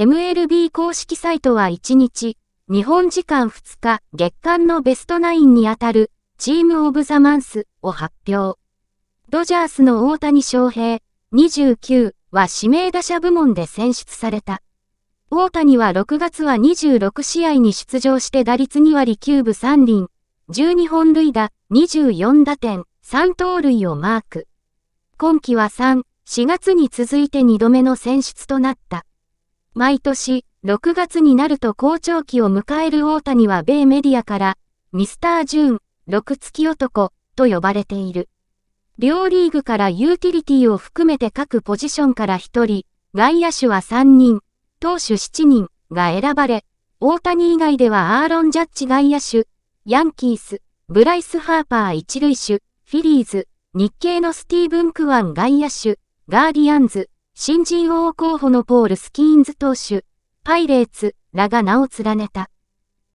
MLB 公式サイトは1日、日本時間2日、月間のベストナインに当たる、チームオブザマンスを発表。ドジャースの大谷翔平、29は指名打者部門で選出された。大谷は6月は26試合に出場して打率2割9分3厘、12本塁打、24打点、3盗塁をマーク。今季は3、4月に続いて2度目の選出となった。毎年、6月になると好調期を迎える大谷は米メディアから、ミスター・ジューン、6月男、と呼ばれている。両リーグからユーティリティを含めて各ポジションから1人、外野手は3人、投手7人が選ばれ、大谷以外ではアーロン・ジャッジ外野手、ヤンキース、ブライス・ハーパー一塁手、フィリーズ、日系のスティーブン・クワン外野手、ガーディアンズ、新人王候補のポール・スキーンズ投手、パイレーツらが名を連ねた。